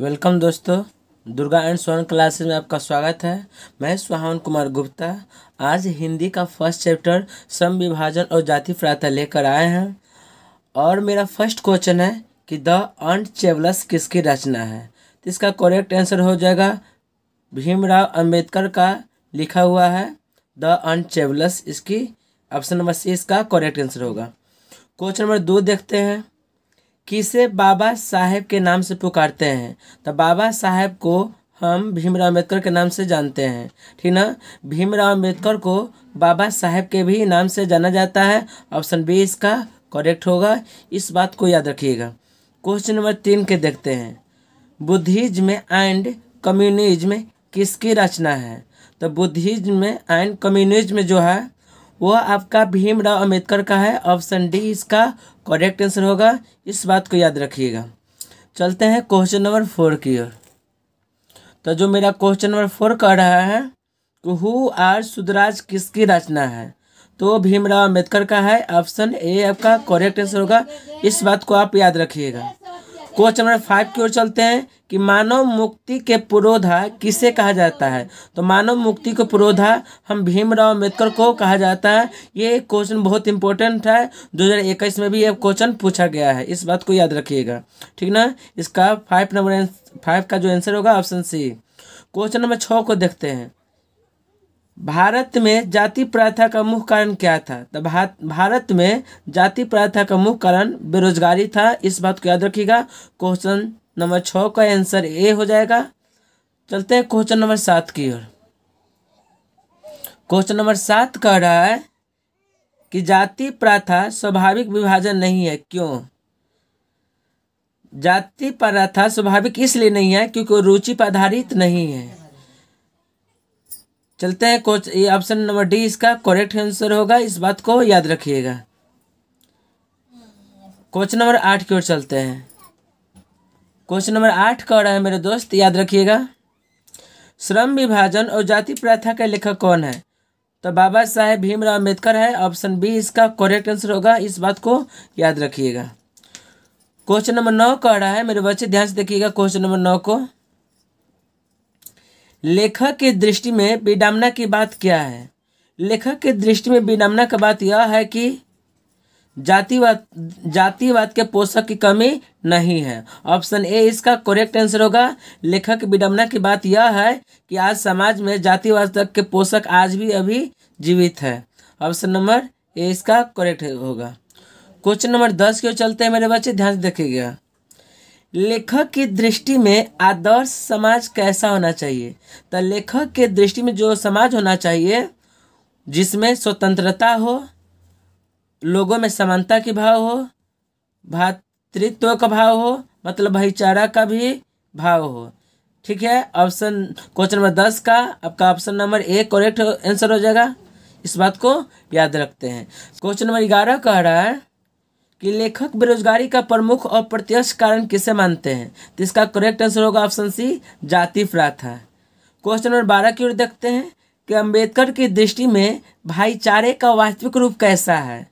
welcome दोस्तों Durga and स्वर्ण classes में आपका स्वागत है मैं सुहावन कुमार गुप्ता आज हिंदी का फर्स्ट चैप्टर सम विभाजन और जाति प्राथा लेकर आए हैं और मेरा फर्स्ट क्वेश्चन है कि द अंट चेवलस किसकी रचना है तो इसका करेक्ट आंसर हो जाएगा भीमराव अंबेडकर का लिखा हुआ है द अंट चेवलस इसकी ऑप्शन नंबर सी इसका करेक्ट आंसर होगा क्वेश्चन नंबर दो देखते हैं किसे बाबा साहेब के नाम से पुकारते हैं तो बाबा साहेब को हम भीमराव अम्बेडकर के नाम से जानते हैं ठीक ना भीमराव अम्बेडकर को बाबा साहेब के भी नाम से जाना जाता है ऑप्शन बी इसका करेक्ट होगा इस बात को याद रखिएगा क्वेश्चन नंबर तीन के देखते हैं बुद्धिज्म एंड कम्युनिज्म किसकी रचना है तो बुद्धिज्म एंड कम्युनिज्म जो है वह आपका भीमराव अंबेडकर का है ऑप्शन डी इसका करेक्ट आंसर होगा इस बात को याद रखिएगा चलते हैं क्वेश्चन नंबर फोर की ओर तो जो मेरा क्वेश्चन नंबर फोर कह रहा है तो हु आर सुदराज किसकी रचना है तो भीमराव अंबेडकर का है ऑप्शन ए आपका करेक्ट आंसर होगा इस बात को आप याद रखिएगा क्वेश्चन नंबर फाइव की ओर चलते हैं कि मानव मुक्ति के पुरोधा किसे कहा जाता है तो मानव मुक्ति को पुरोधा हम भीमराव अम्बेडकर को कहा जाता है ये क्वेश्चन बहुत इंपॉर्टेंट है 2021 में भी ये क्वेश्चन पूछा गया है इस बात को याद रखिएगा ठीक ना इसका फाइव नंबर फाइव का जो आंसर होगा ऑप्शन सी क्वेश्चन नंबर छः को देखते हैं भारत में जाति प्रथा का मुख्य कारण क्या था तो भारत में जाति प्रथा का मुख्य कारण बेरोजगारी था इस बात को याद रखिएगा क्वेश्चन नंबर छः का आंसर ए हो जाएगा चलते हैं क्वेश्चन नंबर सात की ओर क्वेश्चन नंबर सात कह रहा है कि जाति प्रथा स्वाभाविक विभाजन नहीं है क्यों जाति प्रथा स्वाभाविक इसलिए नहीं है क्योंकि रुचि पर आधारित नहीं है चलते हैं कोच ये ऑप्शन नंबर डी इसका करेक्ट आंसर होगा इस बात को याद रखिएगा क्वेश्चन नंबर आठ की ओर चलते हैं क्वेश्चन नंबर आठ कह रहा है मेरे दोस्त याद रखिएगा श्रम विभाजन और जाति प्रथा का लेखक कौन है तो बाबा साहेब भीमराव अम्बेडकर है ऑप्शन बी इसका करेक्ट आंसर होगा इस बात को याद रखिएगा क्वेश्चन नंबर नौ कह रहा है मेरे बच्चे ध्यान से देखिएगा क्वेश्चन नंबर नौ को लेखक की दृष्टि में विडामना की बात क्या है लेखक की दृष्टि में विडामना का बात यह है कि जातिवाद जातिवाद के पोषक की कमी नहीं है ऑप्शन ए इसका करेक्ट आंसर होगा लेखक विडम्बना की बात यह है कि आज समाज में जातिवाद तक के पोषक आज भी अभी जीवित है ऑप्शन नंबर ए इसका करेक्ट होगा क्वेश्चन नंबर दस की ओर चलते हैं मेरे बच्चे ध्यान से देखिएगा लेखक की दृष्टि में आदर्श समाज कैसा होना चाहिए तो लेखक के दृष्टि में जो समाज होना चाहिए जिसमें स्वतंत्रता हो लोगों में समानता की भाव हो भातृत्व का भाव हो मतलब भाईचारा का भी भाव हो ठीक है ऑप्शन क्वेश्चन नंबर दस का आपका ऑप्शन नंबर एक करेक्ट आंसर हो जाएगा इस बात को याद रखते हैं क्वेश्चन नंबर ग्यारह कह रहा है कि लेखक बेरोजगारी का प्रमुख और प्रत्यक्ष कारण किसे मानते हैं तो इसका करेक्ट आंसर होगा ऑप्शन सी जाति प्राथा क्वेश्चन नंबर बारह की ओर देखते हैं कि अंबेडकर की दृष्टि में भाईचारे का वास्तविक रूप कैसा है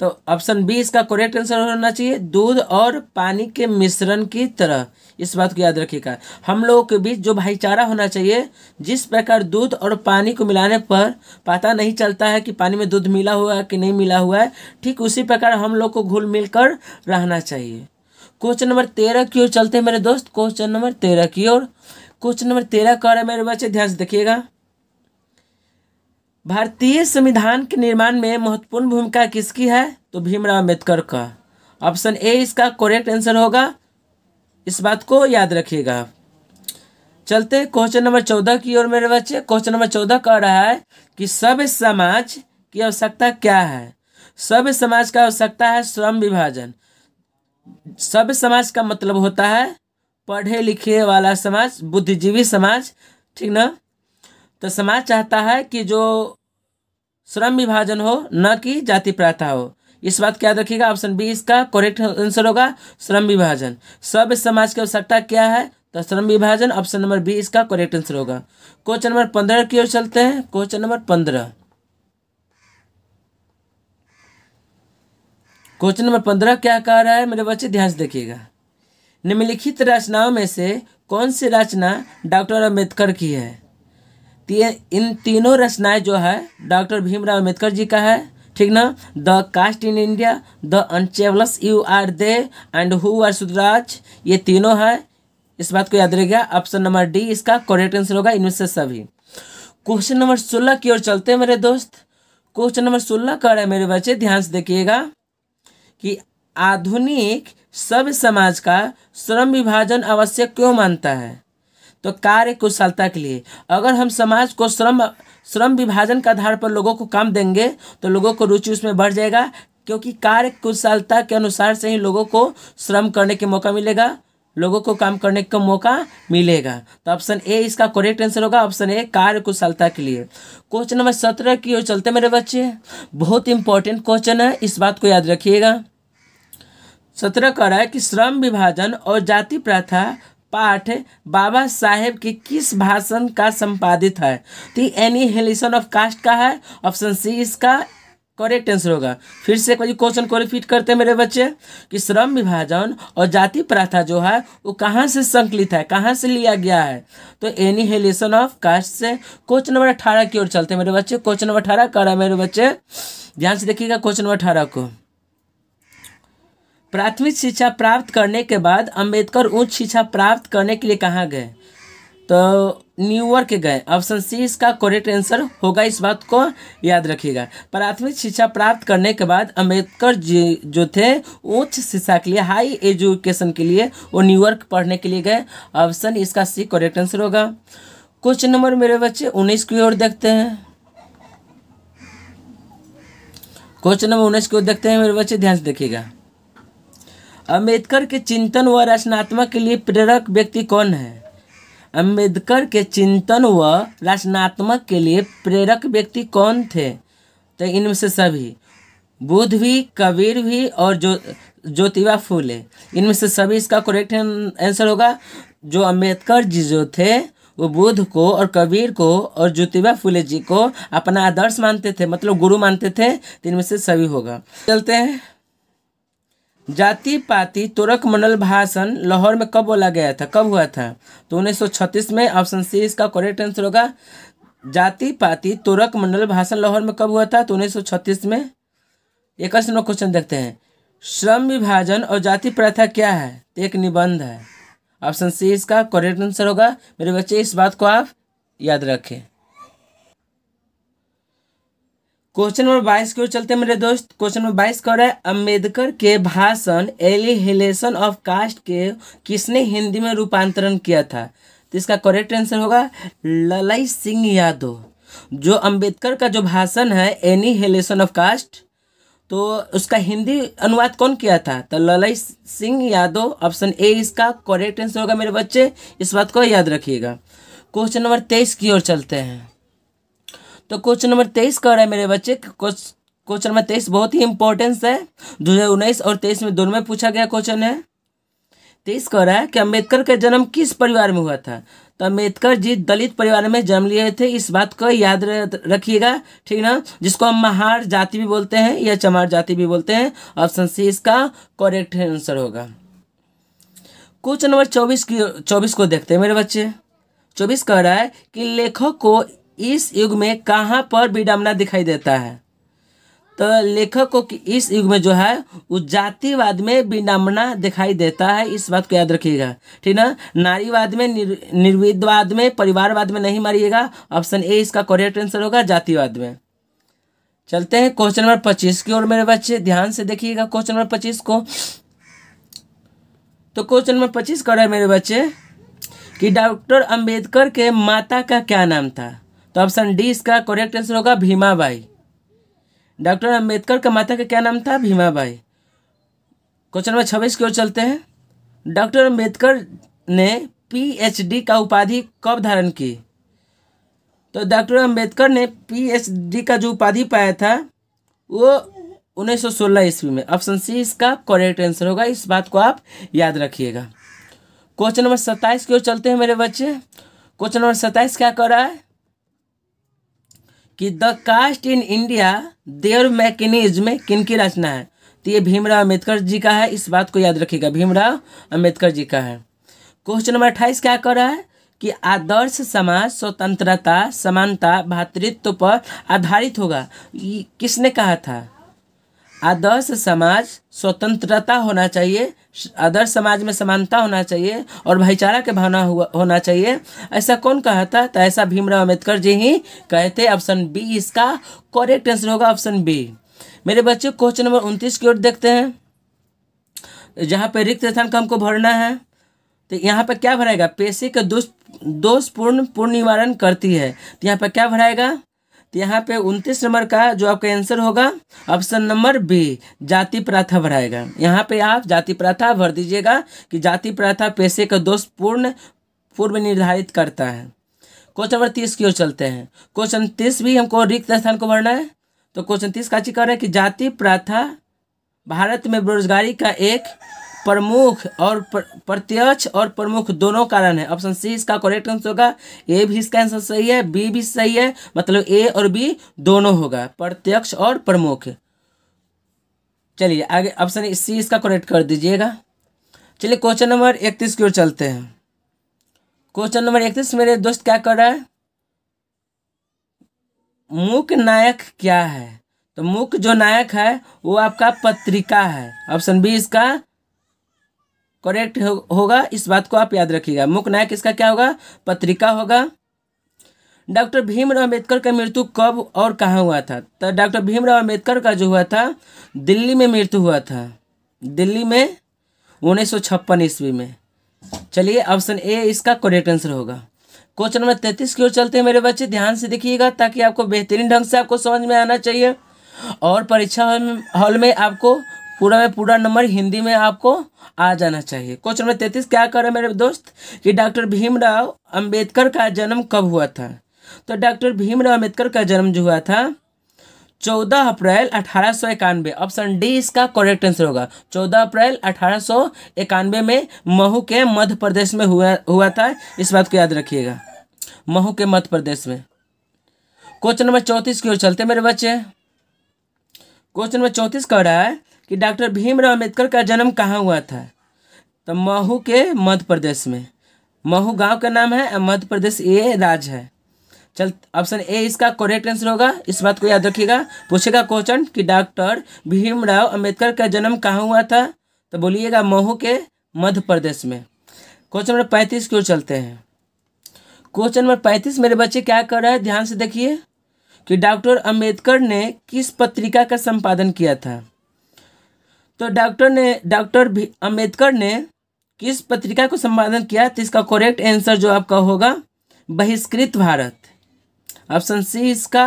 तो ऑप्शन बी इसका करेक्ट आंसर होना चाहिए दूध और पानी के मिश्रण की तरह इस बात को याद रखिएगा हम लोगों के बीच जो भाईचारा होना चाहिए जिस प्रकार दूध और पानी को मिलाने पर पता नहीं चलता है कि पानी में दूध मिला हुआ है कि नहीं मिला हुआ है ठीक उसी प्रकार हम लोग को घुल मिल कर रहना चाहिए क्वेश्चन नंबर तेरह की ओर चलते हैं मेरे दोस्त क्वेश्चन नंबर तेरह की ओर क्वेश्चन नंबर तेरह कह रहे हैं मेरे बच्चे ध्यान से देखिएगा भारतीय संविधान के निर्माण में महत्वपूर्ण भूमिका किसकी है तो भीमराव अम्बेडकर का ऑप्शन ए इसका करेक्ट आंसर होगा इस बात को याद रखिएगा चलते क्वेश्चन नंबर चौदह की ओर मेरे बच्चे क्वेश्चन नंबर चौदह कह रहा है कि सब समाज की आवश्यकता क्या है सब समाज का आवश्यकता है श्रम विभाजन सब समाज का मतलब होता है पढ़े लिखे वाला समाज बुद्धिजीवी समाज ठीक ना तो समाज चाहता है कि जो श्रम विभाजन हो न कि जाति प्रथा हो इस बात क्या याद रखिएगा ऑप्शन बी इसका करेक्ट आंसर होगा श्रम विभाजन सब समाज की आवश्यकता क्या है तो श्रम विभाजन ऑप्शन नंबर बी इसका करेक्ट आंसर होगा क्वेश्चन नंबर पंद्रह की ओर चलते हैं क्वेश्चन नंबर पंद्रह क्वेश्चन नंबर पंद्रह क्या कह रहा है मेरे बच्चे ध्यान से देखिएगा निम्नलिखित रचनाओं में से कौन सी रचना डॉक्टर अम्बेडकर की है इन तीनों रचनाएं जो है डॉक्टर भीमराव अम्बेडकर जी का है ठीक ना the caste in India the untouchables who are they and who are Shudras ये तीनों है इस बात को याद रहेगा ऑप्शन नंबर डी इसका करेक्ट आंसर होगा इनमें से सभी क्वेश्चन नंबर सोलह की ओर चलते हैं मेरे दोस्त क्वेश्चन नंबर सोलह कह रहे हैं मेरे बच्चे ध्यान से देखिएगा कि आधुनिक सब समाज का श्रम विभाजन आवश्यक क्यों मानता है तो कार्य कुशलता के लिए अगर हम समाज को श्रम श्रम विभाजन के आधार पर लोगों को काम देंगे तो लोगों को रुचि उसमें बढ़ जाएगा क्योंकि कार्य कुशलता के अनुसार से ही लोगों को श्रम करने के मौका मिलेगा लोगों को काम करने का मौका मिलेगा तो ऑप्शन ए इसका करेक्ट आंसर होगा ऑप्शन ए कार्य कुशलता के लिए क्वेश्चन नंबर सत्रह की ओर चलते मेरे बच्चे बहुत इंपॉर्टेंट क्वेश्चन है इस बात को याद रखिएगा सत्रह कह रहा है कि श्रम विभाजन और जाति प्रथा पाठ बाबा साहेब के किस भाषण का संपादित है तो एनिहेलेशन ऑफ कास्ट का है ऑप्शन सी इसका करेक्ट आंसर होगा फिर से एक बार क्वेश्चन को रिपीट करते हैं मेरे बच्चे कि श्रम विभाजन और जाति प्रथा जो है वो कहाँ से संकलित है कहाँ से लिया गया है तो एनिहेलेशन ऑफ कास्ट से क्वेश्चन नंबर अठारह की ओर चलते हैं मेरे बच्चे क्वेश्चन नंबर अठारह कर रहा है मेरे बच्चे ध्यान से देखिएगा क्वेश्चन नंबर अठारह को प्राथमिक शिक्षा प्राप्त करने के बाद अंबेडकर उच्च शिक्षा प्राप्त करने के लिए कहाँ गए तो न्यूयॉर्क गए ऑप्शन सी इसका करेक्ट आंसर होगा इस बात को याद रखिएगा प्राथमिक शिक्षा प्राप्त करने के बाद अंबेडकर जी जो थे उच्च शिक्षा के लिए हाई एजुकेशन के लिए वो न्यूयॉर्क पढ़ने के लिए गए ऑप्शन इसका सी करेक्ट आंसर होगा क्वेश्चन नंबर मेरे बच्चे उन्नीस की ओर देखते हैं क्वेश्चन नंबर उन्नीस की ओर देखते हैं मेरे बच्चे ध्यान से देखिएगा अम्बेडकर के चिंतन व रचनात्मक के लिए प्रेरक व्यक्ति कौन है अम्बेडकर के चिंतन व रचनात्मक के लिए प्रेरक व्यक्ति कौन थे तो इनमें से सभी बुद्ध भी कबीर भी और जो ज्योतिबा फूले इनमें से सभी इसका करेक्ट आंसर होगा जो अम्बेडकर जी जो थे वो बुद्ध को और कबीर को और ज्योतिबा फूले जी को अपना आदर्श मानते थे मतलब गुरु मानते थे तो इनमें से सभी होगा चलते हैं जाति पाति तुरक मंडल भाषण लाहौर में कब बोला गया था कब हुआ था तो उन्नीस सौ छत्तीस में ऑप्शन सी इसका करेक्ट आंसर होगा जाति पाति तुरक मंडल भाषण लाहौर में कब हुआ था तो उन्नीस सौ छत्तीस में एक नंबर क्वेश्चन देखते हैं श्रम विभाजन और जाति प्रथा क्या है तो एक निबंध है ऑप्शन सी इसका करेक्ट आंसर होगा मेरे बच्चे इस बात को आप याद रखें क्वेश्चन नंबर बाईस की ओर चलते हैं मेरे दोस्त क्वेश्चन नंबर बाईस कर रहे है अम्बेडकर के भाषण एलिहिलेशन ऑफ कास्ट के किसने हिंदी में रूपांतरण किया था तो इसका करेक्ट आंसर होगा ललई सिंह यादव जो अंबेडकर का जो भाषण है एनिहिलेशन ऑफ कास्ट तो उसका हिंदी अनुवाद कौन किया था तो ललई सिंह यादव ऑप्शन ए इसका करेक्ट आंसर होगा मेरे बच्चे इस बात को याद रखिएगा क्वेश्चन नंबर तेईस की ओर चलते हैं तो क्वेश्चन नंबर तेईस कह रहे हैं मेरे बच्चे क्वेश्चन नंबर तेईस बहुत ही इंपॉर्टेंस है दो हज़ार उन्नीस और तेईस में दोनों में पूछा गया क्वेश्चन है तेईस कह रहा है कि अम्बेडकर का जन्म किस परिवार में हुआ था तो अम्बेडकर जी दलित परिवार में जन्म लिए थे इस बात को याद रखिएगा ठीक ना जिसको हम महार जाति भी बोलते हैं या चमार जाति भी बोलते हैं ऑप्शन सी इसका करेक्ट आंसर होगा क्वेश्चन नंबर चौबीस की चौबीस को देखते हैं मेरे बच्चे चौबीस कह रहा है कि लेखक को इस युग में कहाँ पर विडम्बना दिखाई देता है तो लेखक को इस युग में जो है वो जातिवाद में विडम्बना दिखाई देता है इस बात को याद रखिएगा ठीक ना नारीवाद में निर, निर्विदवाद में परिवारवाद में नहीं मारिएगा ऑप्शन ए इसका करेक्ट आंसर होगा जातिवाद में चलते हैं क्वेश्चन नंबर पच्चीस की ओर मेरे बच्चे ध्यान से देखिएगा क्वेश्चन नंबर पच्चीस को तो क्वेश्चन नंबर पच्चीस कर रहे मेरे बच्चे कि डॉक्टर अंबेडकर के माता का क्या नाम था तो ऑप्शन डी इसका करेक्ट आंसर होगा भीमा बाई डॉक्टर अम्बेडकर का माता का क्या नाम था भीमा बाई क्वेश्चन नंबर छब्बीस की ओर चलते हैं डॉक्टर अम्बेडकर ने पीएचडी का उपाधि कब धारण की तो डॉक्टर अम्बेडकर ने पीएचडी का जो उपाधि पाया था वो 1916 ईस्वी में ऑप्शन सी इसका करेक्ट आंसर होगा इस बात को आप याद रखिएगा क्वेश्चन नंबर सत्ताईस की ओर चलते हैं मेरे बच्चे क्वेश्चन नंबर सत्ताईस क्या कर रहा है कि the caste in India their mechanism में किन की रचना है तो ये भीमराव अम्बेडकर जी का है इस बात को याद रखिएगा भीमराव अम्बेडकर जी का है क्वेश्चन नंबर अट्ठाईस क्या कर रहा है कि आदर्श समाज स्वतंत्रता समानता भातृत्व पर आधारित होगा किसने कहा था आदर्श समाज स्वतंत्रता होना चाहिए आदर्श समाज में समानता होना चाहिए और भाईचारा के भावना होना चाहिए ऐसा कौन कहा था तो ऐसा भीमराव अम्बेडकर जी ही कहे थे ऑप्शन बी इसका करेक्ट आंसर होगा ऑप्शन बी मेरे बच्चे क्वेश्चन नंबर उनतीस की ओर देखते हैं जहाँ पर रिक्त स्थान का हमको भरना है तो यहाँ पर क्या भराएगा पेशे का दोष दोषपूर्ण पूर्ण निवारण करती है तो यहाँ पर क्या भराएगा तो यहाँ पे उनतीस नंबर का जो आपका आंसर होगा ऑप्शन नंबर बी जाति प्रथा भराएगा यहाँ पे आप जाति प्रथा भर दीजिएगा कि जाति प्रथा पैसे का दोष पूर्ण पूर्व निर्धारित करता है क्वेश्चन नंबर तीस की ओर चलते हैं क्वेश्चन तीस भी हमको रिक्त स्थान को भरना है तो क्वेश्चन तीस का कर रहे हैं कि जाति प्रथा भारत में बेरोजगारी का एक प्रमुख और प्रत्यक्ष और प्रमुख दोनों कारण है ऑप्शन सी इसका करेक्ट आंसर होगा ए भी इसका आंसर सही है बी भी सही है मतलब ए और बी दोनों होगा प्रत्यक्ष और प्रमुख चलिए आगे ऑप्शन सी इसका करेक्ट कर दीजिएगा चलिए क्वेश्चन नंबर इकतीस की ओर चलते हैं क्वेश्चन नंबर इकतीस मेरे दोस्त क्या कर रहा है मुख्य नायक क्या है तो मुख्य जो नायक है वो आपका पत्रिका है ऑप्शन बी इसका करेक्ट हो, होगा इस बात को आप याद रखिएगा मुख्य नायक इसका क्या होगा पत्रिका होगा डॉक्टर भीमराव अम्बेडकर का मृत्यु कब और कहाँ हुआ था तो डॉक्टर भीमराव अम्बेडकर का जो हुआ था दिल्ली में मृत्यु हुआ था दिल्ली में उन्नीस सौ छप्पन ईस्वी में चलिए ऑप्शन ए इसका करेक्ट आंसर होगा क्वेश्चन नंबर तैंतीस की ओर चलते हैं मेरे बच्चे ध्यान से देखिएगा ताकि आपको बेहतरीन ढंग से आपको समझ में आना चाहिए और परीक्षा हॉल में आपको पूरा में पूरा नंबर हिंदी में आपको आ जाना चाहिए क्वेश्चन नंबर तैतीस क्या कर रहे मेरे दोस्त कि डॉक्टर भीमराव अंबेडकर का जन्म कब हुआ था तो डॉक्टर भीमराव अंबेडकर का जन्म जो हुआ था चौदह अप्रैल अठारह सौ इक्यानवे ऑप्शन डी इसका करेक्ट आंसर होगा चौदह अप्रैल अठारह सौ इक्यानवे में महू के मध्य प्रदेश में हुआ हुआ था इस बात को याद रखिएगा महू के मध्य प्रदेश में क्वेश्चन नंबर चौंतीस की ओर चलते मेरे बच्चे क्वेश्चन नंबर चौंतीस कह रहा है कि डॉक्टर भीमराव अम्बेडकर का जन्म कहाँ हुआ था तो महू के मध्य प्रदेश में महू गांव का नाम है मध्य प्रदेश ये राज्य है चल ऑप्शन ए इसका करेक्ट आंसर होगा इस बात को याद रखिएगा पूछेगा क्वेश्चन कि डॉक्टर भीमराव अम्बेडकर का जन्म कहाँ हुआ था तो बोलिएगा महू के मध्य प्रदेश में क्वेश्चन नंबर पैंतीस क्यों चलते हैं क्वेश्चन नंबर पैंतीस मेरे बच्चे क्या कर रहे हैं ध्यान से देखिए कि डॉक्टर अम्बेडकर ने किस पत्रिका का संपादन किया था तो डॉक्टर ने डॉक्टर अम्बेडकर ने किस पत्रिका को संपादन किया तो इसका करेक्ट आंसर जो आपका होगा बहिष्कृत भारत ऑप्शन सी इसका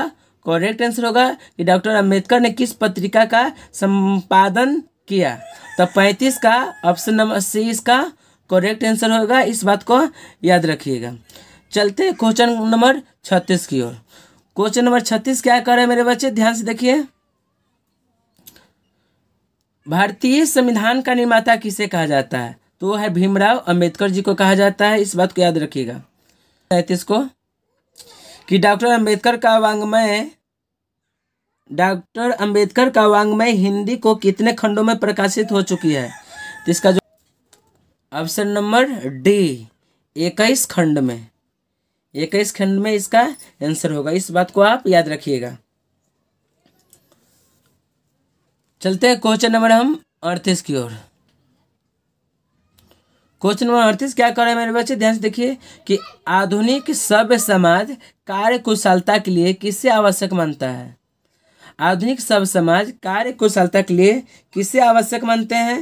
करेक्ट आंसर होगा कि डॉक्टर अम्बेडकर ने किस पत्रिका का संपादन किया तो पैंतीस का ऑप्शन नंबर सी इसका करेक्ट आंसर होगा इस बात को याद रखिएगा चलते क्वेश्चन नंबर छत्तीस की ओर क्वेश्चन नंबर छत्तीस क्या कर रहे हैं मेरे बच्चे ध्यान से देखिए भारतीय संविधान का निर्माता किसे कहा जाता है तो वो है भीमराव अंबेडकर जी को कहा जाता है इस बात को याद रखिएगा सैंतीस को कि डॉक्टर अंबेडकर का वांग्मय डॉक्टर अंबेडकर का वांग्मय हिंदी को कितने खंडों में प्रकाशित हो चुकी है तो इसका जो ऑप्शन नंबर डी इक्कीस खंड में इक्कीस खंड में इसका आंसर होगा इस बात को आप याद रखिएगा चलते हैं क्वेश्चन नंबर हम अड़तीस की ओर क्वेश्चन नंबर अड़तीस क्या कर रहे हैं मेरे बच्चे ध्यान से देखिए कि आधुनिक सभ्य समाज कार्य कुशलता के लिए किससे आवश्यक मानता है आधुनिक सभ्य समाज कार्य कुशलता के लिए किससे आवश्यक मानते हैं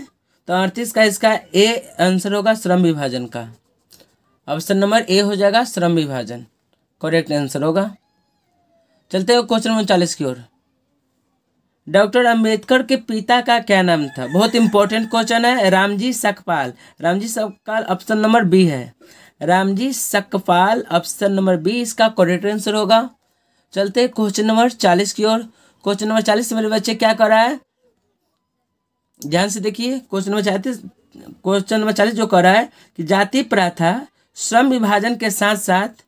तो अड़तीस का इसका ए आंसर होगा श्रम विभाजन का ऑप्शन नंबर ए हो जाएगा श्रम विभाजन करेक्ट आंसर होगा चलते हो क्वेश्चन नंबर चालीस की ओर डॉक्टर अंबेडकर के पिता का क्या नाम था बहुत इंपॉर्टेंट क्वेश्चन है Ramji Sakpal Ramji Sakpal option number B है Ramji Sakpal option number B इसका करेक्ट आंसर होगा चलते क्वेश्चन नंबर चालीस की ओर क्वेश्चन नंबर चालीस मेरे बच्चे क्या कर रहा है ध्यान से देखिए क्वेश्चन नंबर चालीस क्वेश्चन नंबर चालीस जो कर रहा है कि जाति प्रथा श्रम विभाजन के साथ साथ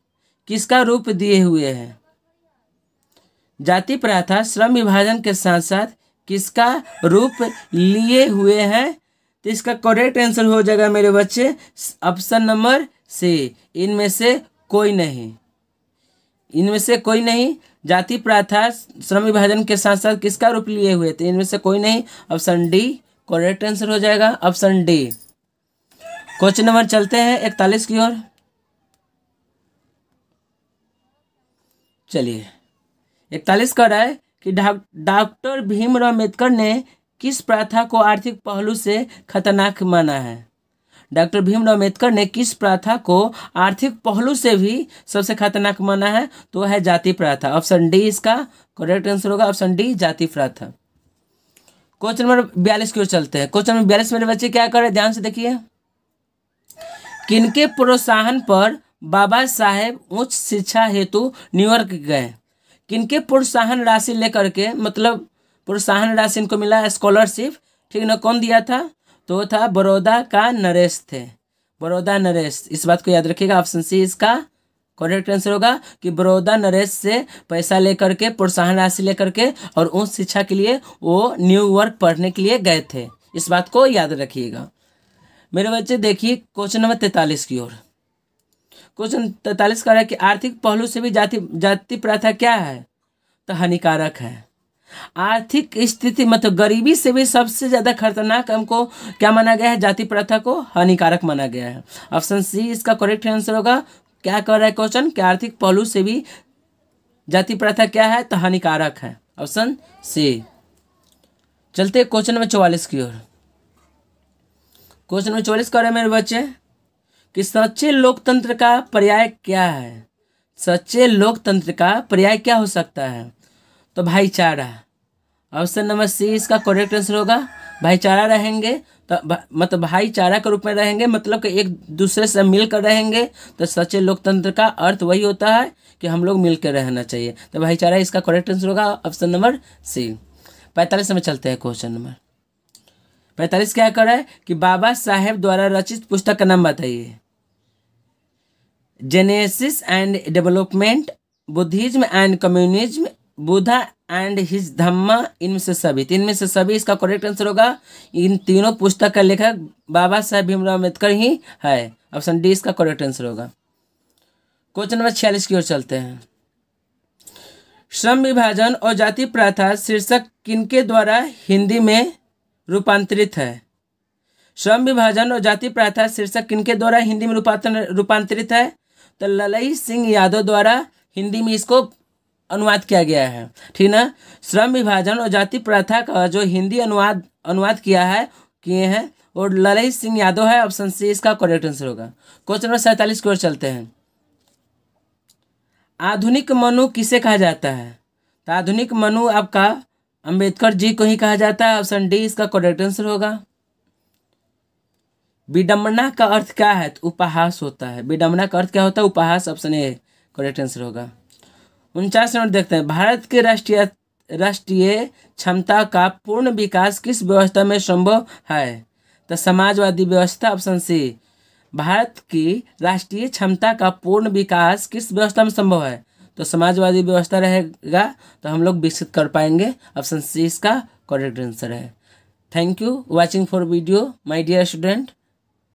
किसका रूप दिए हुए हैं जाति प्रथा श्रम विभाजन के साथ साथ किसका रूप लिए हुए हैं तो इसका करेक्ट आंसर हो जाएगा मेरे बच्चे ऑप्शन नंबर से इनमें से कोई नहीं इनमें से कोई नहीं जाति प्रथा श्रम विभाजन के साथ साथ किसका रूप लिए हुए थे तो इनमें से कोई नहीं ऑप्शन डी करेक्ट आंसर हो जाएगा ऑप्शन डी क्वेश्चन नंबर चलते हैं इकतालीस की ओर चलिए इकतालीस कह रहा है कि डॉक्टर भीमराव अम्बेडकर ने किस प्रथा को आर्थिक पहलू से खतरनाक माना है डॉक्टर भीमराव अम्बेडकर ने किस प्रथा को आर्थिक पहलू से भी सबसे खतरनाक माना है तो है जाति प्रथा ऑप्शन डी इसका करेक्ट आंसर होगा ऑप्शन डी जाति प्रथा क्वेश्चन नंबर बयालीस की ओर चलते हैं क्वेश्चन नंबर बयालीस मेरे बच्चे क्या कर रहे ध्यान से देखिए किनके प्रोत्साहन पर बाबा साहेब उच्च शिक्षा हेतु न्यूयॉर्क गए किनके प्रोत्साहन राशि लेकर के मतलब प्रोत्साहन राशि इनको मिला स्कॉलरशिप ठीक ना कौन दिया था तो था बड़ौदा का नरेश थे बड़ौदा नरेश इस बात को याद रखिएगा ऑप्शन सी इसका करेक्ट आंसर होगा कि बड़ौदा नरेश से पैसा लेकर के प्रोत्साहन राशि लेकर के और उस शिक्षा के लिए वो न्यू वर्क पढ़ने के लिए गए थे इस बात को याद रखिएगा मेरे बच्चे देखिए क्वेश्चन नंबर तैंतालीस की ओर क्वेश्चन तैतालीस कह रहा है कि आर्थिक पहलू से भी जाति जाति प्रथा क्या है तो हानिकारक है आर्थिक स्थिति मतलब गरीबी से भी सबसे ज़्यादा खतरनाक हमको क्या माना गया है जाति प्रथा को हानिकारक माना गया है ऑप्शन सी इसका करेक्ट आंसर होगा क्या कर रहा है क्वेश्चन कि आर्थिक पहलू से भी जाति प्रथा क्या है तो हानिकारक है ऑप्शन सी चलते क्वेश्चन नंबर चौवालीस की ओर क्वेश्चन नंबर चौवालीस कर रहे हैं मेरे बच्चे कि सच्चे लोकतंत्र का पर्याय क्या है सच्चे लोकतंत्र का पर्याय क्या हो सकता है तो भाईचारा ऑप्शन नंबर सी इसका करेक्ट आंसर होगा भाईचारा रहेंगे तो भा, मतलब भाईचारा के रूप में रहेंगे मतलब कि एक दूसरे से मिलकर रहेंगे तो सच्चे लोकतंत्र का अर्थ वही होता है कि हम लोग मिलकर रहना चाहिए तो भाईचारा इसका करेक्ट आंसर होगा ऑप्शन नंबर सी पैंतालीस में चलते हैं क्वेश्चन नंबर पैंतालीस क्या कर रहा है कि बाबा साहेब द्वारा रचित पुस्तक का नाम बताइए genesis and development Buddhism and communism Buddha and his Dhamma इनमें से सभी तीन में से सभी इसका करेक्ट आंसर होगा इन तीनों पुस्तक का लेखक बाबा साहेब भीमराव अम्बेडकर ही है ऑप्शन डी इसका करेक्ट आंसर होगा क्वेश्चन नंबर छियालीस की ओर चलते हैं श्रम विभाजन और जाति प्रथा शीर्षक किनके द्वारा हिंदी में रूपांतरित है श्रम विभाजन और जाति प्रथा शीर्षक किनके द्वारा हिंदी में रूपांतरित है तो ललई सिंह यादव द्वारा हिंदी में इसको अनुवाद किया गया है ठीक ना श्रम विभाजन और जाति प्रथा का जो हिंदी अनुवाद अनुवाद किया है किए हैं और ललई सिंह यादव है ऑप्शन सी इसका करेक्ट आंसर होगा क्वेश्चन नंबर सैंतालीस की ओर चलते हैं आधुनिक मनु किसे कहा जाता है तो आधुनिक मनु आपका अंबेडकर जी को ही कहा जाता है ऑप्शन डी इसका करेक्ट आंसर होगा विडम्बना का अर्थ क्या है तो उपहास होता है विडम्बना का अर्थ क्या होता है उपहास ऑप्शन ए करेक्ट आंसर होगा उनचास नंबर देखते हैं भारत के राष्ट्रीय राष्ट्रीय क्षमता का पूर्ण विकास किस व्यवस्था में संभव है तो समाजवादी व्यवस्था ऑप्शन सी भारत की राष्ट्रीय क्षमता का पूर्ण विकास किस व्यवस्था में संभव है तो समाजवादी व्यवस्था रहेगा तो हम लोग विकसित कर पाएंगे ऑप्शन सी इसका करेक्ट आंसर है thank you watching for video my dear student